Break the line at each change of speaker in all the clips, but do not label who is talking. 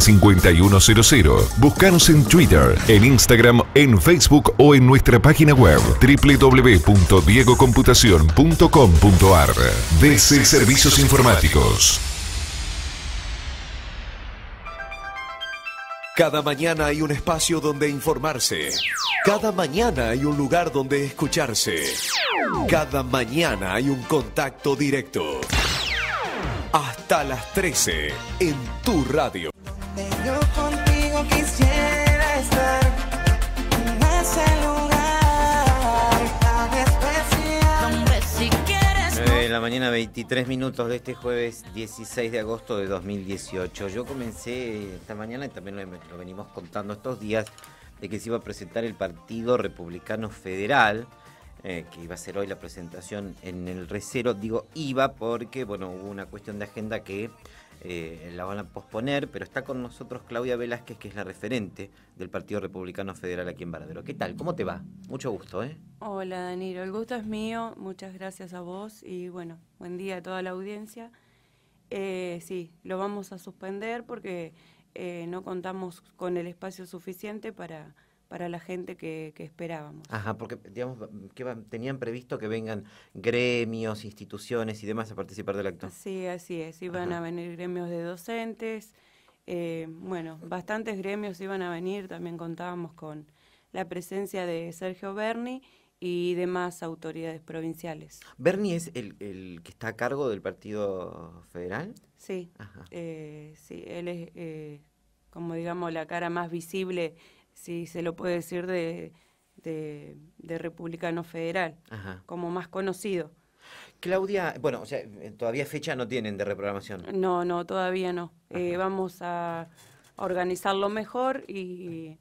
5100. Búscanos en Twitter, en Instagram, en Facebook o en nuestra página web www.diegocomputación.com.ar. DC Servicios Informáticos. Cada mañana hay un espacio donde informarse. Cada mañana hay un lugar donde escucharse. Cada mañana hay un contacto directo. Hasta las 13 en tu radio. mañana, 23 minutos de este jueves 16 de agosto de 2018. Yo comencé esta mañana y también lo, venimos contando estos días de que se iba a presentar el Partido Republicano Federal eh, que iba a ser hoy la presentación en el recero. Digo iba porque, bueno, hubo una cuestión de agenda que eh, la van a posponer, pero está con nosotros Claudia Velázquez, que es la referente del Partido Republicano Federal aquí en Baradero. ¿Qué tal? ¿Cómo te va? Mucho gusto, ¿eh?
Hola, Danilo. El gusto es mío. Muchas gracias a vos y, bueno, buen día a toda la audiencia. Eh, sí, lo vamos a suspender porque eh, no contamos con el espacio suficiente para para la gente que, esperábamos.
Ajá, porque digamos que tenían previsto que vengan gremios, instituciones y demás a participar del acto.
Sí, así es, iban a venir gremios de docentes, eh, bueno, bastantes gremios iban a venir, también contábamos con la presencia de Sergio Berni y demás autoridades provinciales.
¿Berni es el, que está a cargo del Partido Federal?
Sí, Ajá. Eh, sí él es eh, como digamos la cara más visible si se lo puede decir, de, de, republicano federal, como más conocido. Claudia, bueno, o sea,
todavía fecha no tienen de reprogramación.
No, no, todavía no. Eh, vamos a organizarlo mejor y,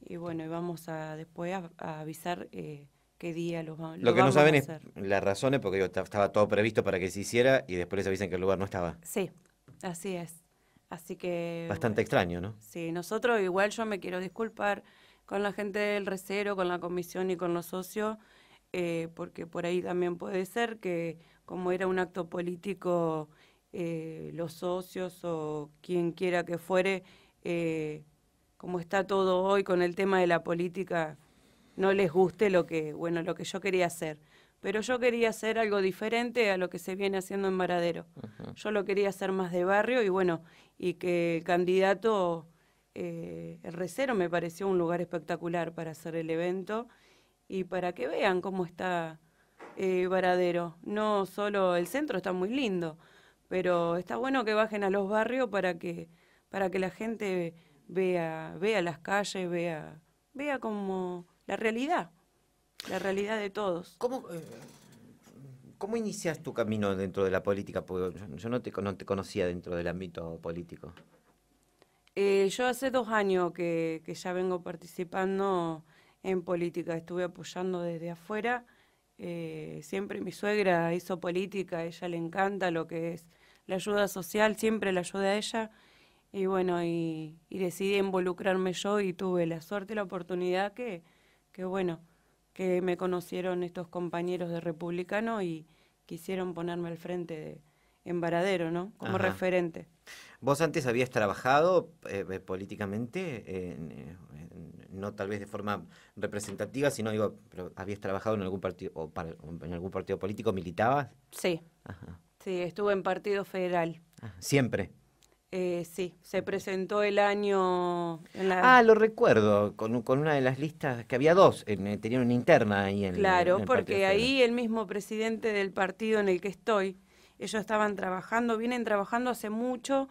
y, bueno, y vamos a después a, avisar eh, qué día los vamos Lo que no saben es
las razones, porque yo estaba todo previsto para que se hiciera y después les avisan que el lugar no estaba.
Sí, así es. Así que... Bastante extraño, ¿no? Sí, nosotros igual yo me quiero disculpar con la gente del recero, con la comisión y con los socios, eh, porque por ahí también puede ser que como era un acto político, eh, los socios o quien quiera que fuere, eh, como está todo hoy con el tema de la política, no les guste lo que, bueno, lo que yo quería hacer pero yo quería hacer algo diferente a lo que se viene haciendo en Varadero. Yo lo quería hacer más de barrio y bueno, y que el candidato, eh, el recero me pareció un lugar espectacular para hacer el evento y para que vean cómo está eh, Varadero. No solo el centro está muy lindo, pero está bueno que bajen a los barrios para que, para que la gente vea, vea las calles, vea, vea como la realidad. La realidad de todos. Eh,
¿Cómo, inicias tu camino dentro de la política? Porque yo no te, te conocía dentro del ámbito político.
Eh, yo hace dos años que, ya vengo participando en política, estuve apoyando desde afuera. Eh, siempre mi suegra hizo política, ella le encanta lo que es la ayuda social, siempre la ayuda a ella. Y bueno, y, decidí involucrarme yo y tuve la suerte y la oportunidad que, que bueno, me conocieron estos compañeros de Republicano y quisieron ponerme al frente de, en Varadero, ¿no? Como referente.
Vos antes habías trabajado eh, eh, políticamente, eh, no tal vez de forma representativa, sino digo, habías trabajado en algún partido en algún partido político, militabas.
Sí. Sí, estuve en Partido Federal. siempre. Eh, sí, se presentó el año. En la... Ah, lo
recuerdo, con, una de las listas, que había dos, en, eh, tenían una interna ahí en Claro, porque ahí
el mismo presidente del partido en el que estoy, ellos estaban trabajando, vienen trabajando hace mucho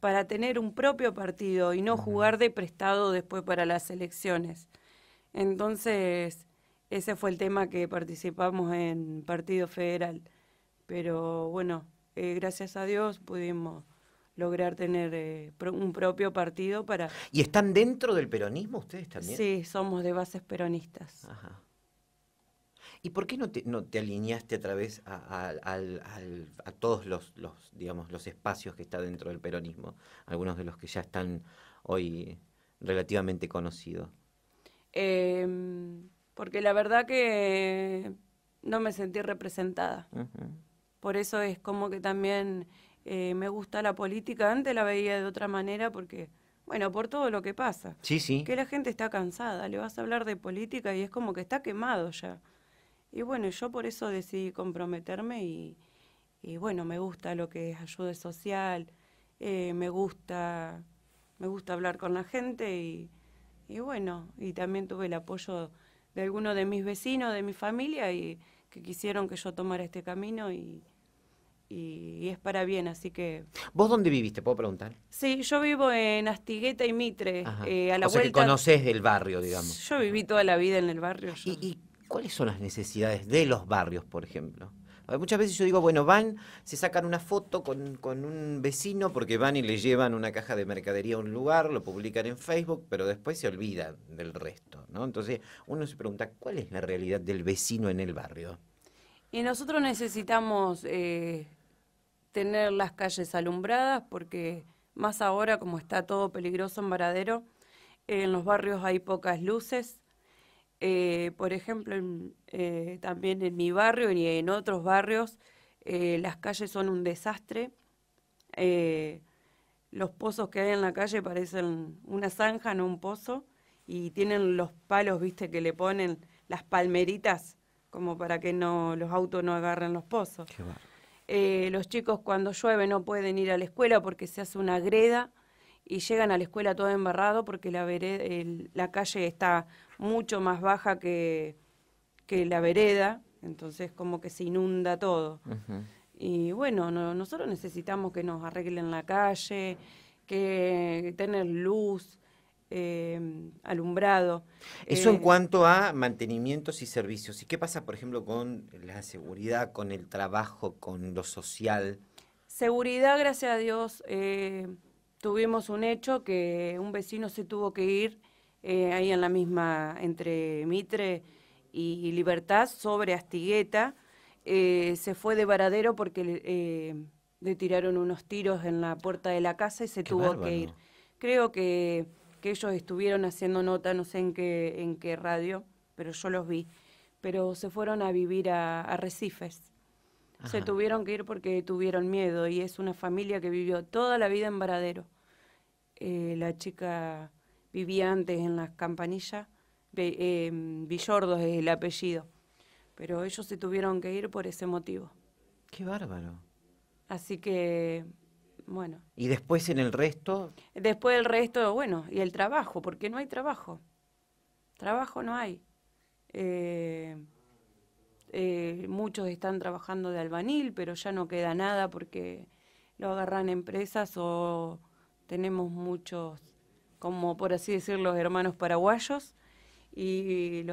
para tener un propio partido y no jugar de prestado después para las elecciones. Entonces, ese fue el tema que participamos en Partido Federal. Pero bueno, eh, gracias a Dios pudimos lograr tener eh, un propio partido para...
¿Y están dentro del peronismo ustedes también? Sí,
somos de bases peronistas.
Ajá. ¿Y por qué no te, no te alineaste a través a, todos los, digamos, los espacios que está dentro del peronismo? Algunos de los que ya están hoy relativamente conocidos.
Em, porque la verdad que no me sentí representada. Por eso es como que también eh, me gusta la política. Antes la veía de otra manera porque, bueno, por todo lo que pasa. Sí, sí. Que la gente está cansada, le vas a hablar de política y es como que está quemado ya. Y bueno, yo por eso decidí comprometerme y, bueno, me gusta lo que es ayuda social, eh, me gusta me gusta hablar con la gente y, bueno, y también tuve el apoyo de algunos de mis vecinos, de mi familia y que quisieron que yo tomara este camino y, y, es para bien, así que...
¿Vos dónde viviste? ¿Puedo preguntar?
Sí, yo vivo en Astigueta y Mitre, eh, a la o sea que conoces
el barrio, digamos.
Yo viví toda la vida en el barrio. ¿Y,
cuáles son las necesidades de los barrios, por ejemplo? Muchas veces yo digo, bueno, van, se sacan una foto con, un vecino porque van y le llevan una caja de mercadería a un lugar, lo publican en Facebook, pero después se olvidan del resto, ¿no? Entonces uno se pregunta, ¿cuál es la realidad del vecino en el barrio?
Y nosotros necesitamos eh, tener las calles alumbradas, porque más ahora como está todo peligroso en Varadero, en los barrios hay pocas luces. Eh, por ejemplo, eh, también en mi barrio y en otros barrios eh, las calles son un desastre. los pozos que hay en la calle parecen una zanja, no un pozo, y tienen los palos, viste, que le ponen las palmeritas como para que no los autos no agarren los pozos. Eh, los chicos cuando llueve no pueden ir a la escuela porque se hace una greda y llegan a la escuela todo embarrado porque la, vered la calle está mucho más baja que, que, la vereda, entonces como que se inunda todo. Y bueno, nosotros necesitamos que nos arreglen la calle, que tener luz, Em, alumbrado. Eso en eh, cuanto
a mantenimientos y servicios. ¿Y qué pasa, por ejemplo, con la seguridad, con el trabajo, con lo social?
Seguridad, gracias a Dios, eh, tuvimos un hecho que un vecino se tuvo que ir eh, ahí en la misma, entre Mitre y, Libertad, sobre Astigueta. se fue de varadero porque le tiraron unos tiros en la puerta de la casa y se tuvo que ir. Creo que que ellos estuvieron haciendo nota, no sé en qué, en qué radio, pero yo los vi. Pero se fueron a vivir a, Recifes. Se tuvieron que ir porque tuvieron miedo y es una familia que vivió toda la vida en Varadero. Eh, la chica vivía antes en las campanillas, eh, em, Villordos es el apellido, pero ellos se tuvieron que ir por ese motivo.
Qué bárbaro.
Así que bueno.
¿Y después en el
resto? Después el resto, bueno, y el trabajo, porque no hay trabajo. Trabajo no hay. Eh, eh, muchos están trabajando de albanil, pero ya no queda nada porque lo agarran empresas o tenemos muchos, como por así decirlo, hermanos paraguayos y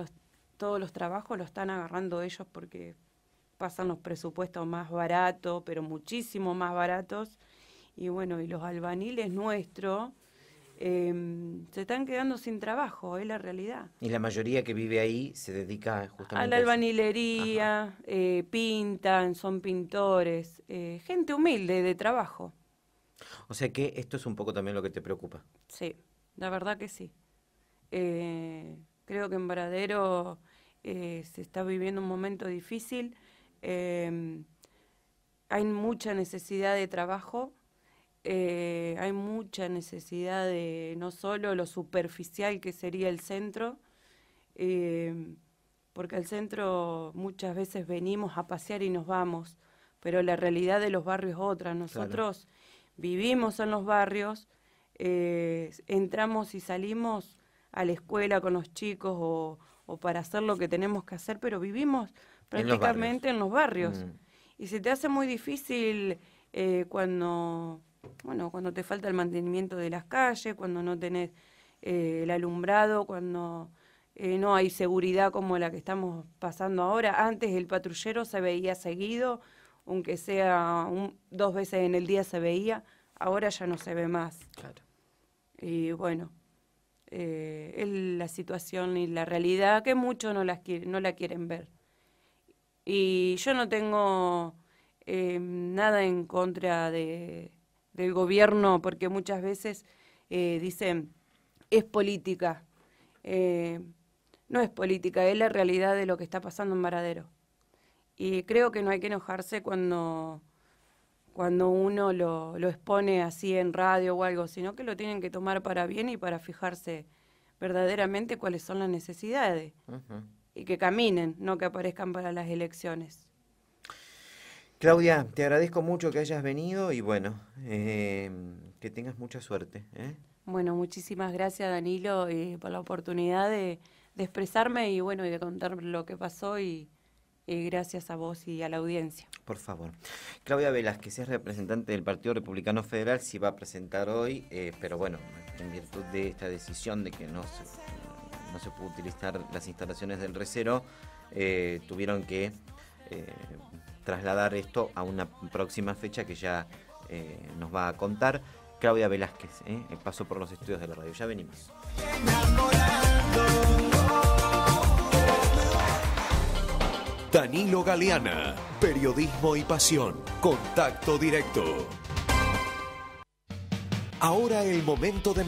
todos los trabajos los están agarrando ellos porque pasan los presupuestos más baratos, pero muchísimo más baratos y bueno, y los albaniles nuestros em, se están quedando sin trabajo, es la realidad.
Y la mayoría que vive ahí se dedica justamente a la
albanilería, eh, pintan, son pintores, eh, gente humilde de trabajo.
O sea que esto es un poco también lo que te preocupa.
Sí, la verdad que sí. Eh, creo que en Varadero se está viviendo un momento difícil. Em, hay mucha necesidad de trabajo eh, hay mucha necesidad de no solo lo superficial que sería el centro, eh, porque al centro muchas veces venimos a pasear y nos vamos, pero la realidad de los barrios es otra. Nosotros vivimos en los barrios, eh, entramos y salimos a la escuela con los chicos o, para hacer lo que tenemos que hacer, pero vivimos prácticamente en los barrios. Mm. Y se te hace muy difícil cuando bueno, cuando te falta el mantenimiento de las calles, cuando no tenés eh, el alumbrado, cuando eh, no hay seguridad como la que estamos pasando ahora. Antes el patrullero se veía seguido, aunque sea dos veces en el día se veía, ahora ya no se ve más. Claro. Y bueno, eh, es la situación y la realidad que muchos no, las no la quieren ver. Y yo no tengo nada en contra de, del gobierno, porque muchas veces eh, dicen, es política. Eh, no es política, es la realidad de lo que está pasando en Maradero Y creo que no hay que enojarse cuando, cuando uno lo, expone así en radio o algo, sino que lo tienen que tomar para bien y para fijarse verdaderamente cuáles son las necesidades. Y que caminen, no que aparezcan para las elecciones.
Claudia, te agradezco mucho que hayas venido y bueno, eh, que tengas mucha suerte. ¿eh?
Bueno, muchísimas gracias Danilo eh, por la oportunidad de, expresarme y bueno, y de contar lo que pasó y, gracias a vos y a la audiencia.
Por favor. Claudia Velas, que es representante del Partido Republicano Federal, sí va a presentar hoy, pero bueno, en virtud de esta decisión de que no se, pudo utilizar las instalaciones del recero, tuvieron que trasladar esto a una próxima fecha que ya eh, nos va a contar Claudia Velázquez, el ¿eh? eh, paso por los estudios de la radio. Ya venimos. Danilo Galeana, periodismo y pasión, contacto directo. Ahora el momento de